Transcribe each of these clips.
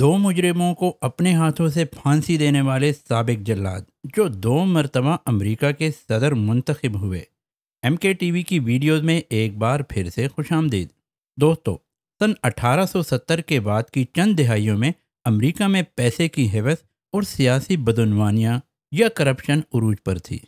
दो मुजरिमों को अपने हाथों से फांसी देने वाले सबक जल्लाद जो दो मरतबा अमरीका के सदर मुंतखब हुए एम के टी वी की वीडियोज में एक बार फिर से खुश आमदीद दोस्तों सन 1870 के बाद की चंद दहाइयों में अमरीका में पैसे की हिवस और सियासी बदनवानियाँ या करप्शन उरूज पर थी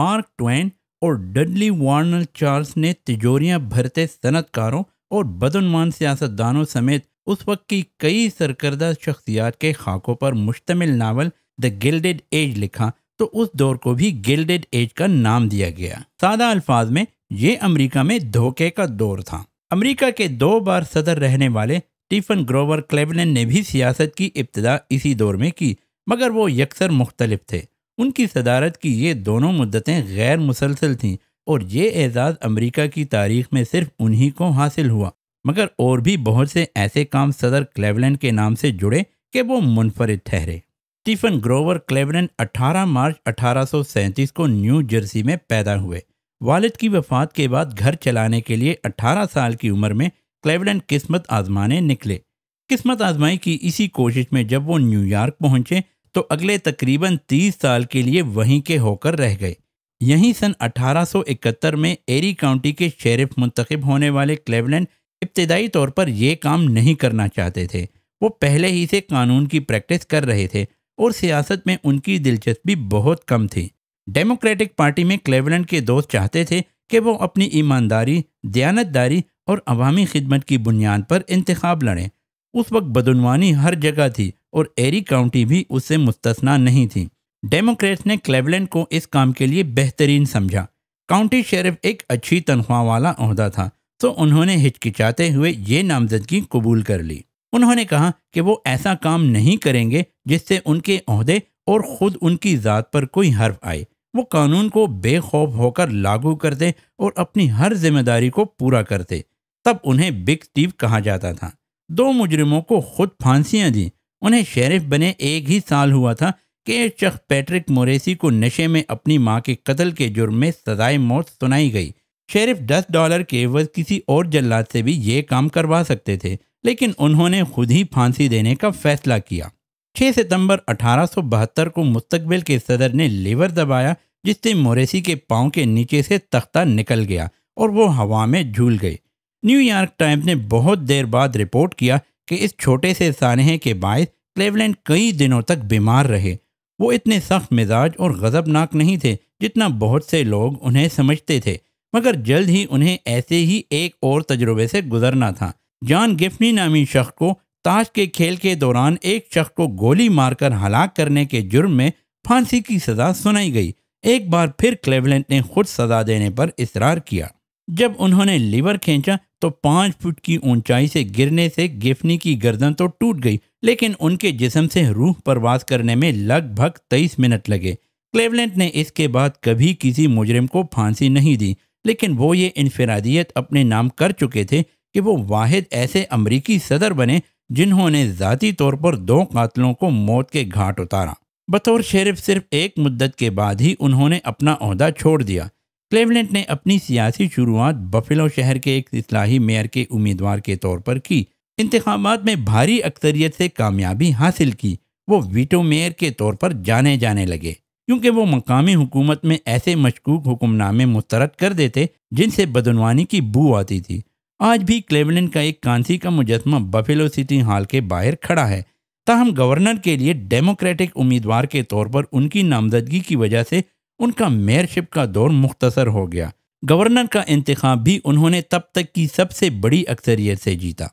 मार्क ट्वेन और डडली वार्नल चार्ल्स ने तिजोरियाँ भरते सनतकारों और बदनवान सियासतदानों समेत उस वक्त की कई सरकर्दा शख्सियात के खाकों पर मुश्तमिल नावल द गिल्डेड एज लिखा तो उस दौर को भी गिल्डेड एज का नाम दिया गया सादा अल्फाज में ये अमेरिका में धोखे का दौर था अमेरिका के दो बार सदर रहने वाले स्टीफन ग्रोवर क्लेवन ने भी सियासत की इब्तदा इसी दौर में की मगर वो यकसर मुख्तलिफ थे उनकी सदारत की ये दोनों मुद्दतें गैर मुसलसल थीं और ये एजाज़ अमरीका की तारीख में सिर्फ उन्हीं को हासिल हुआ मगर और भी बहुत से ऐसे काम सदर क्लेवलैंड के नाम से जुड़े कि वो मुनफरद ठहरे स्टीफन ग्रोवर क्लेवलैंड 18 मार्च 1837 को न्यू जर्सी में पैदा हुए वालिद की वफात के बाद घर चलाने के लिए 18 साल की उम्र में क्लेवलैंड किस्मत आजमाने निकले किस्मत आजमाई की इसी कोशिश में जब वो न्यूयॉर्क पहुंचे तो अगले तकरीबन तीस साल के लिए वहीं के होकर रह गए यहीं सन 1871 में एरी काउंटी के शेरिफ मुंतखब होने वाले क्लेवलैंड इब्तदाई तौर पर यह काम नहीं करना चाहते थे वो पहले ही से कानून की प्रैक्टिस कर रहे थे और सियासत में उनकी दिलचस्पी बहुत कम थी डेमोक्रेटिक पार्टी में क्लेवलैंड के दोस्त चाहते थे कि वो अपनी ईमानदारी दयानतदारी और अवामी खिदमत की बुनियाद पर इंतखब लड़ें उस वक्त बदनवानी हर जगह थी और एरी काउंटी भी उससे मुस्तना नहीं थी डेमोक्रेट्स ने क्लेवलैंड को इस काम के लिए बेहतरीन समझा काउंटी शेरफ एक अच्छी तनख्वाह वाला अहदा था तो उन्होंने हिचकिचाते हुए ये नामजदगी कबूल कर ली उन्होंने कहा कि वो ऐसा काम नहीं करेंगे जिससे उनके अहदे और ख़ुद उनकी ज़ात पर कोई हर्फ आए वो कानून को बेखौफ होकर लागू करते और अपनी हर जिम्मेदारी को पूरा करते तब उन्हें बिग स्टीव कहा जाता था दो मुजरिमों को खुद फांसियाँ दी उन्हें शेरिफ बने एक ही साल हुआ था कि चख शख्स पैट्रिक मोरेसी को नशे में अपनी माँ के कत्ल के जुर्म में सजाए मौत सुनाई गई शेरिफ दस डॉलर के वज किसी और जल्लाद से भी ये काम करवा सकते थे लेकिन उन्होंने खुद ही फांसी देने का फैसला किया 6 सितंबर 1872 को मुस्तबिल के सदर ने लेवर दबाया जिससे मोरेसी के पाँव के नीचे से तख्ता निकल गया और वो हवा में झूल गए न्यूयॉर्क टाइम्स ने बहुत देर बाद रिपोर्ट किया कि इस छोटे से सानहे के बायस क्लेवलैंड कई दिनों तक बीमार रहे वो इतने सख्त मिजाज और गजबनाक नहीं थे जितना बहुत से लोग उन्हें समझते थे मगर जल्द ही उन्हें ऐसे ही एक और तजुर्बे से गुजरना था जॉन गिफनी नामी शख्स को ताश के खेल के दौरान एक शख्स को गोली मारकर हलाक करने के जुर्म में फांसी की सज़ा सुनाई गई एक बार फिर क्लेवलेंट ने खुद सज़ा देने पर इसरार किया जब उन्होंने लीवर खींचा तो पाँच फुट की ऊंचाई से गिरने से गिफनी की गर्दन तो टूट गई लेकिन उनके जिसम से रूह परवास करने में लगभग तेईस मिनट लगे क्लेवलेंट ने इसके बाद कभी किसी मुजरिम को फांसी नहीं दी लेकिन वो ये इनफरादियत अपने नाम कर चुके थे कि वो वाहिद ऐसे अमरीकी सदर बने जिन्होंने ज़ाती तौर पर दो कातलों को मौत के घाट उतारा बतौर शेरफ सिर्फ एक मुद्दत के बाद ही उन्होंने अपना अहदा छोड़ दिया क्लेवलेंट ने अपनी सियासी शुरुआत बफिलो शहर के एक असलाही मेयर के उम्मीदवार के तौर पर की इंतबात में भारी अक्सरियत से कामयाबी हासिल की वो वीटो मेयर के तौर पर जाने जाने लगे क्योंकि वो मकामी हुकूमत में ऐसे मशकूक हुक्मनामे मुस्तरद कर देते जिनसे बदनवानी की बू आती थी आज भी क्लेवलिन का एक कांसी का मुजस्मा बफेलो सिटी हॉल के बाहर खड़ा है ताहम गवर्नर के लिए डेमोक्रेटिक उम्मीदवार के तौर पर उनकी नामजदगी की वजह से उनका मेयरशिप का दौर मुख्तसर हो गया गवर्नर का इंतखब भी उन्होंने तब तक की सबसे बड़ी अक्सरियत से जीता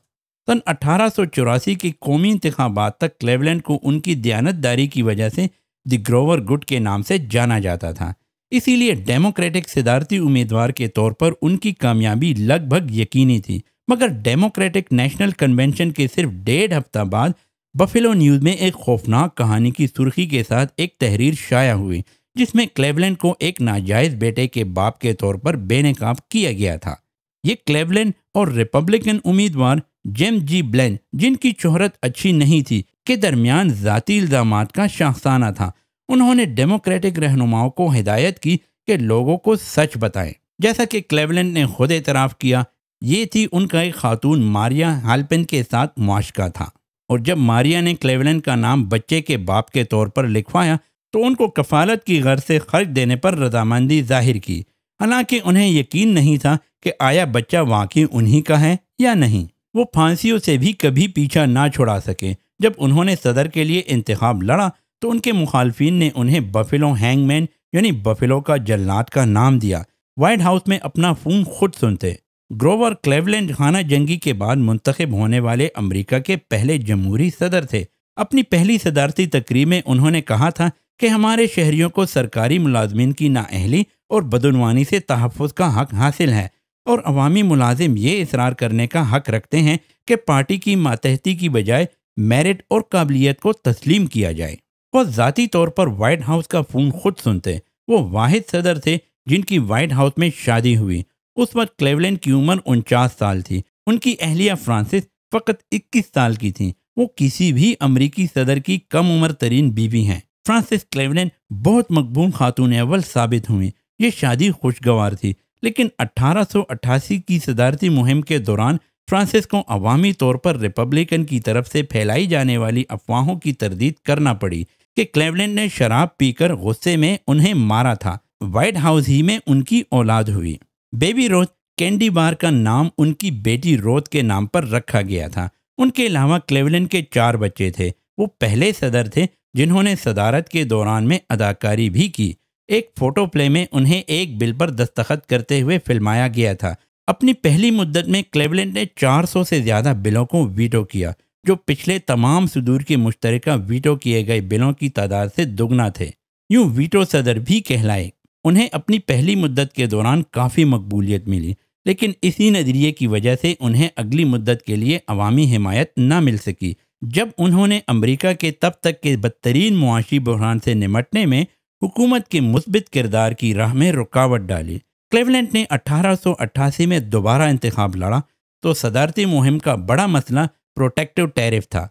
सन अठारह के कौमी इंतबात तक क्लेवलैंड को उनकी दयानतदारी की वजह से द ग्रोवर गुट के नाम से जाना जाता था इसीलिए डेमोक्रेटिक सिदारती उम्मीदवार के तौर पर उनकी कामयाबी लगभग यकीनी थी मगर डेमोक्रेटिक नेशनल कन्वेंशन के सिर्फ डेढ़ हफ्ता बाद बफेलो न्यूज़ में एक खौफनाक कहानी की सुर्खी के साथ एक तहरीर शाया हुई जिसमें क्लेवलैंड को एक नाजायज़ बेटे के बाप के तौर पर बेनकाब किया गया था ये क्लेवलैंड और रिपब्लिकन उम्मीदवार जेम जी ब्लैन जिनकी शोहरत अच्छी नहीं थी के दरमियान जतीी इल्ज़ाम का शाहसाना था उन्होंने डेमोक्रेटिक रहनुमाओं को हिदायत की कि लोगों को सच बताएं जैसा कि क्लेवलैंड ने खुद एतराफ़ किया ये थी उनका एक खातून मारिया हालपिन के साथ मुआशका था और जब मारिया ने क्लेवलैंड का नाम बच्चे के बाप के तौर पर लिखवाया तो उनको कफालत की गर्ज से खर्च देने पर रजामंदी जाहिर की हालांकि उन्हें यकीन नहीं था कि आया बच्चा वाकई उन्हीं का है या नहीं वो फांसियों से भी कभी पीछा ना छुड़ा सके जब उन्होंने सदर के लिए इंतखब लड़ा तो उनके मुखालफी ने उन्हें बफिलो हैंगमैन यानी बफिलो का जल्लाद का नाम दिया वाइट हाउस में अपना फ़ोन खुद सुनते ग्रोवर क्लेवलैंड खाना जंगी के बाद मुंतखब होने वाले अमरीका के पहले जमहूरी सदर थे अपनी पहली सदारती तकरीब में उन्होंने कहा था कि हमारे शहरियों को सरकारी मुलाजमीन की नाअहली और बदनवानी से तहफ़ का हक हासिल है और अवामी मुलाजिम ये इसरार करने का हक रखते हैं कि पार्टी की मातहती की बजाय मेरिट और काबिलियत को तस्लीम किया जाए वह ज़ाती तौर पर वाइट हाउस का फ़ोन खुद सुनते वो वाहिद सदर थे जिनकी वाइट हाउस में शादी हुई उस वक्त क्लेवलैंड की उम्र उनचास साल थी उनकी अहलिया फ्रांसिस फ़कत इक्कीस साल की थी वो किसी भी अमरीकी सदर की कम उम्र तरीन बीवी हैं फ्रांसिस क्लेवलैंड बहुत मकबूल खातून अवल साबित हुई ये शादी खुशगवार थी लेकिन 1888 की सदारती मुहिम के दौरान फ्रांसिस को अवामी तौर पर रिपब्लिकन की तरफ से फैलाई जाने वाली अफवाहों की तरदीद करना पड़ी कि क्लेवलैंड ने शराब पीकर गुस्से में उन्हें मारा था व्हाइट हाउस ही में उनकी औलाद हुई बेबी रोथ कैंडी बार का नाम उनकी बेटी रोथ के नाम पर रखा गया था उनके अलावा क्लेवलैंड के चार बच्चे थे वो पहले सदर थे जिन्होंने सदारत के दौरान में अदाकारी भी की एक फोटो प्ले में उन्हें एक बिल पर दस्तखत करते हुए फिल्माया गया था अपनी पहली मुद्दत में क्लेवलेंट ने 400 से ज़्यादा बिलों को वीटो किया जो पिछले तमाम सुदूर के मुश्तर वीटो किए गए बिलों की तादाद से दुगना थे यूं वीटो सदर भी कहलाए उन्हें अपनी पहली मुद्दत के दौरान काफ़ी मकबूलियत मिली लेकिन इसी नज़रिए की वजह से उन्हें अगली मुद्दत के लिए अवामी हिमायत न मिल सकी जब उन्होंने अमरीका के तब तक के बदतरीन मुआशी बहरान से निमटने में हुकूमत के मुस्बित किरदार की राह में रुकावट डाली क्लेवलैंड ने 1888 में दोबारा इंतखब लड़ा तो सदारती मुहिम का बड़ा मसला प्रोटेक्टिव टैरिफ था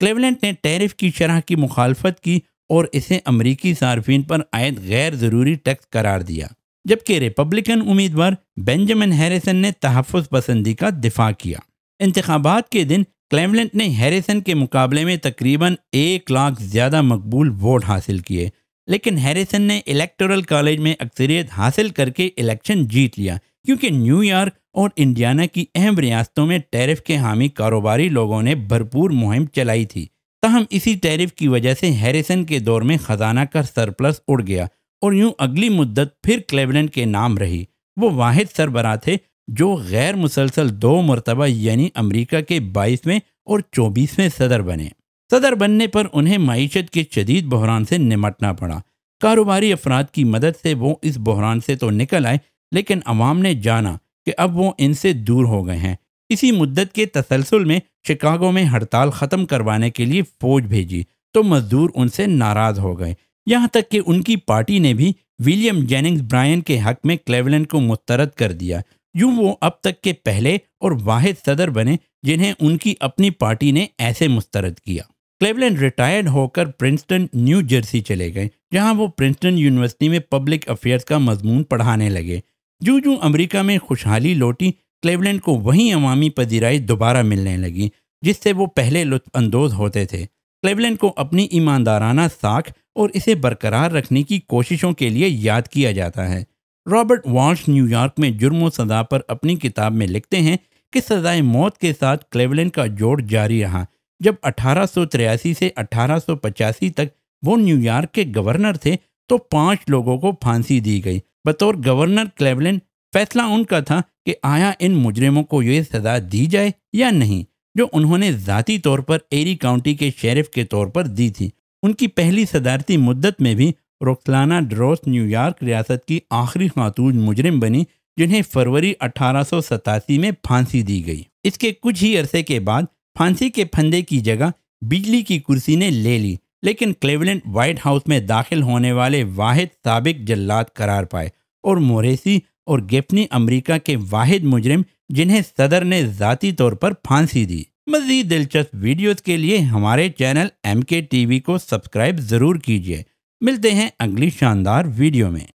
क्लेवलैंड ने टैरिफ की शरह की मुखालफत की और इसे अमरीकी सार्फिन पर आयद गैर ज़रूरी टैक्स करार दिया जबकि रिपब्लिकन उम्मीदवार बेंजामिन हैरिसन ने तहफ़ पसंदी का दिफा किया इंतबात के दिन क्लेवलैंड ने हैरिसन के मुकाबले में तकरीबन एक लाख ज़्यादा मकबूल वोट हासिल किए लेकिन हैरिसन ने इलेक्टोरल कॉलेज में अक्सरियत हासिल करके इलेक्शन जीत लिया क्योंकि न्यूयॉर्क और इंडियाना की अहम रियासतों में टैरिफ के हामी कारोबारी लोगों ने भरपूर मुहिम चलाई थी तहम इसी टैरिफ की वजह से हैरिसन के दौर में ख़जाना का सरप्लस उड़ गया और यूं अगली मुद्दत फिर क्लेवलैंड के नाम रही वो वाहिद सरबरा थे जो गैर मुसलसल दो मरतबा यानी अमरीका के बाईसवें और चौबीसवें सदर बने सदर बनने पर उन्हें मीशत के शदीद बहरान से निमटना पड़ा कारोबारी अफराद की मदद से वो इस बहरान से तो निकल आए लेकिन अवाम ने जाना कि अब वो इनसे दूर हो गए हैं इसी मुद्दत के तसलसल में शिकागो में हड़ताल ख़त्म करवाने के लिए फ़ौज भेजी तो मज़दूर उनसे नाराज़ हो गए यहाँ तक कि उनकी पार्टी ने भी विलियम जेनिंग्स ब्रायन के हक में क्लेवलैंड को मुस्तरद कर दिया यूं वो अब तक के पहले और वाहिद सदर बने जिन्हें उनकी अपनी पार्टी ने ऐसे मुस्तरद किया क्लेवलैंड रिटायर्ड होकर प्रिंसटन न्यू जर्सी चले गए जहां वो प्रिंसटन यूनिवर्सिटी में पब्लिक अफेयर्स का मजमून पढ़ाने लगे जू जू अमरीका में खुशहाली लौटी क्लेवलैंड को वहीं अवामी पजीराई दोबारा मिलने लगी जिससे वो पहले लुफानंदोज होते थे क्लेवलैंड को अपनी ईमानदाराना साख और इसे बरकरार रखने की कोशिशों के लिए याद किया जाता है रॉबर्ट वॉल्स न्यूयॉर्क में जुर्म सज़ा पर अपनी किताब में लिखते हैं कि सज़ाए मौत के साथ क्लेवलैंड का जोड़ जारी रहा जब अठारह से अठारह तक वो न्यूयॉर्क के गवर्नर थे तो पांच लोगों को फांसी दी गई बतौर गवर्नर क्लेवलिन फैसला उनका था कि आया इन मुजरिमों को ये सज़ा दी जाए या नहीं जो उन्होंने ज़ाती तौर पर एरी काउंटी के शेरिफ के तौर पर दी थी उनकी पहली सदारती मुद्दत में भी रोकलाना ड्रोस न्यूयॉर्क रियासत की आखिरी खातूज मुजरिम बनी जिन्हें फरवरी अठारह में फांसी दी गई इसके कुछ ही अरसे के बाद फांसी के फंदे की जगह बिजली की कुर्सी ने ले ली लेकिन क्लेवलेंट व्हाइट हाउस में दाखिल होने वाले वाहिद सबक जल्लाद करार पाए और मोरेसी और गेफनी अमेरिका के वाहिद मुजरिम जिन्हें सदर ने ज़ाती तौर पर फांसी दी मजीद दिलचस्प वीडियोस के लिए हमारे channel M K T V को सब्सक्राइब ज़रूर कीजिए मिलते हैं अगली शानदार वीडियो में